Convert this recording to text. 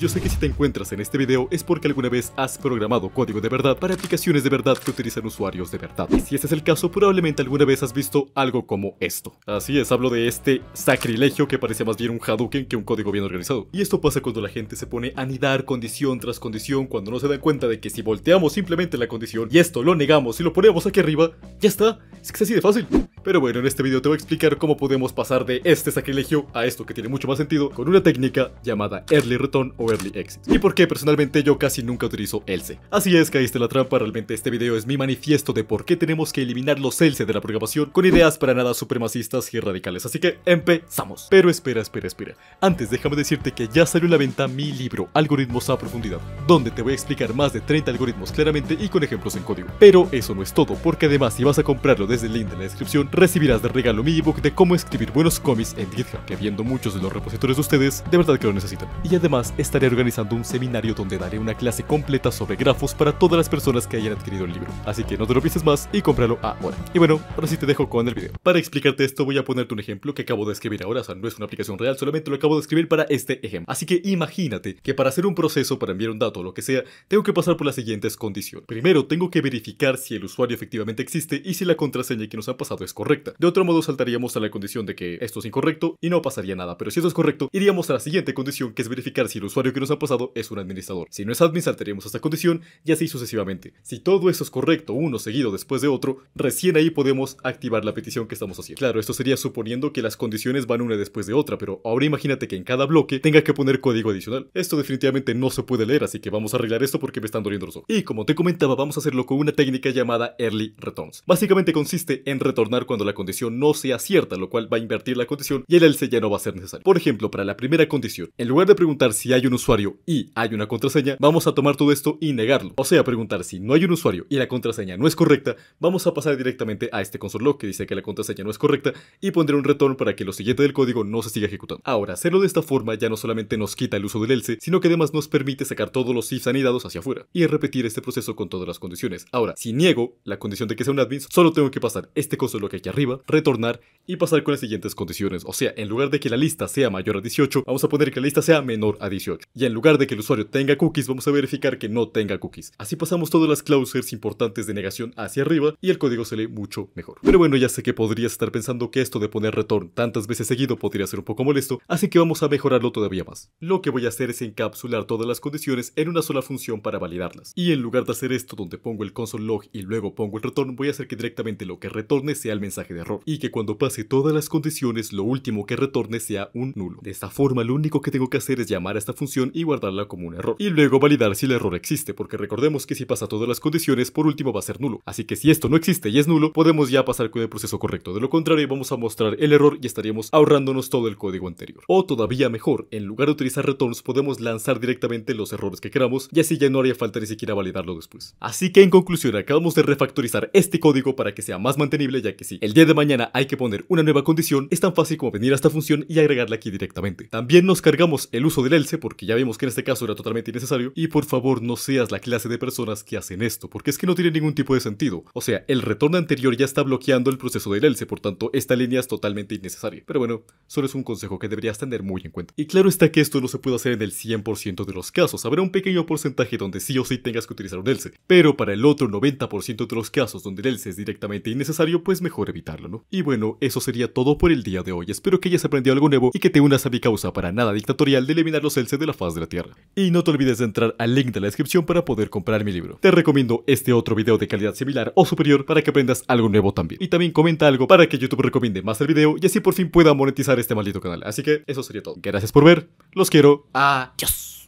Yo sé que si te encuentras en este video es porque alguna vez has programado código de verdad para aplicaciones de verdad que utilizan usuarios de verdad. Y si ese es el caso, probablemente alguna vez has visto algo como esto. Así es, hablo de este sacrilegio que parece más bien un Hadouken que un código bien organizado. Y esto pasa cuando la gente se pone a anidar condición tras condición, cuando no se dan cuenta de que si volteamos simplemente la condición y esto lo negamos y lo ponemos aquí arriba, ya está, es que es así de fácil. Pero bueno, en este video te voy a explicar cómo podemos pasar de este sacrilegio a esto que tiene mucho más sentido con una técnica llamada Early Return o Early Exit. Y por qué personalmente yo casi nunca utilizo Else. Así es, caíste en la trampa, realmente este video es mi manifiesto de por qué tenemos que eliminar los Else de la programación con ideas para nada supremacistas y radicales. Así que empezamos. Pero espera, espera, espera. Antes déjame decirte que ya salió a la venta mi libro Algoritmos a Profundidad, donde te voy a explicar más de 30 algoritmos claramente y con ejemplos en código. Pero eso no es todo, porque además si vas a comprarlo desde el link de la descripción, recibirás de regalo mi ebook de cómo escribir buenos cómics en GitHub, que viendo muchos de los repositorios de ustedes, de verdad que lo necesitan. Y además estaré organizando un seminario donde daré una clase completa sobre grafos para todas las personas que hayan adquirido el libro. Así que no te lo pienses más y cómpralo ahora. Y bueno, ahora sí te dejo con el video. Para explicarte esto voy a ponerte un ejemplo que acabo de escribir ahora, o sea, no es una aplicación real, solamente lo acabo de escribir para este ejemplo. Así que imagínate que para hacer un proceso, para enviar un dato o lo que sea, tengo que pasar por las siguientes condiciones. Primero, tengo que verificar si el usuario efectivamente existe y si la contraseña que nos ha pasado es correcta. De otro modo saltaríamos a la condición de que esto es incorrecto y no pasaría nada, pero si esto es correcto, iríamos a la siguiente condición que es verificar si el usuario que nos ha pasado es un administrador. Si no es admin, saltaríamos a esta condición y así sucesivamente. Si todo esto es correcto uno seguido después de otro, recién ahí podemos activar la petición que estamos haciendo. Claro, esto sería suponiendo que las condiciones van una después de otra, pero ahora imagínate que en cada bloque tenga que poner código adicional. Esto definitivamente no se puede leer, así que vamos a arreglar esto porque me están doliendo los ojos. Y como te comentaba, vamos a hacerlo con una técnica llamada Early Returns. Básicamente consiste en retornar cuando la condición no sea cierta, lo cual va a invertir la condición y el else ya no va a ser necesario. Por ejemplo, para la primera condición, en lugar de preguntar si hay un usuario y hay una contraseña, vamos a tomar todo esto y negarlo. O sea, preguntar si no hay un usuario y la contraseña no es correcta, vamos a pasar directamente a este console log que dice que la contraseña no es correcta y pondré un retorno para que lo siguiente del código no se siga ejecutando. Ahora, hacerlo de esta forma ya no solamente nos quita el uso del else, sino que además nos permite sacar todos los ifs anidados hacia afuera y repetir este proceso con todas las condiciones. Ahora, si niego la condición de que sea un admin, solo tengo que pasar este console log aquí arriba, retornar y pasar con las siguientes condiciones. O sea, en lugar de que la lista sea mayor a 18, vamos a poner que la lista sea menor a 18. Y en lugar de que el usuario tenga cookies, vamos a verificar que no tenga cookies. Así pasamos todas las cláusulas importantes de negación hacia arriba y el código se lee mucho mejor. Pero bueno, ya sé que podrías estar pensando que esto de poner return tantas veces seguido podría ser un poco molesto, así que vamos a mejorarlo todavía más. Lo que voy a hacer es encapsular todas las condiciones en una sola función para validarlas. Y en lugar de hacer esto donde pongo el console log y luego pongo el return, voy a hacer que directamente lo que retorne sea el mensaje de error y que cuando pase todas las condiciones, lo último que retorne sea un nulo. De esta forma, lo único que tengo que hacer es llamar a esta función y guardarla como un error. Y luego validar si el error existe, porque recordemos que si pasa todas las condiciones, por último va a ser nulo. Así que si esto no existe y es nulo, podemos ya pasar con el proceso correcto. De lo contrario, vamos a mostrar el error y estaríamos ahorrándonos todo el código anterior. O todavía mejor, en lugar de utilizar returns, podemos lanzar directamente los errores que queramos y así ya no haría falta ni siquiera validarlo después. Así que en conclusión, acabamos de refactorizar este código para que sea más mantenible, ya que si el día de mañana hay que poner una nueva condición es tan fácil como venir a esta función y agregarla aquí directamente. También nos cargamos el uso del else porque ya vimos que en este caso era totalmente innecesario y por favor no seas la clase de personas que hacen esto porque es que no tiene ningún tipo de sentido. O sea, el retorno anterior ya está bloqueando el proceso del else, por tanto esta línea es totalmente innecesaria. Pero bueno, solo es un consejo que deberías tener muy en cuenta. Y claro está que esto no se puede hacer en el 100% de los casos, habrá un pequeño porcentaje donde sí o sí tengas que utilizar un else, pero para el otro 90% de los casos donde el else es directamente innecesario, pues mejor evitarlo, ¿no? Y bueno, eso sería todo por el día de hoy. Espero que hayas aprendido algo nuevo y que te unas a mi causa para nada dictatorial de eliminar los Elces de la faz de la Tierra. Y no te olvides de entrar al link de la descripción para poder comprar mi libro. Te recomiendo este otro video de calidad similar o superior para que aprendas algo nuevo también. Y también comenta algo para que YouTube recomiende más el video y así por fin pueda monetizar este maldito canal. Así que eso sería todo. Gracias por ver, los quiero, adiós.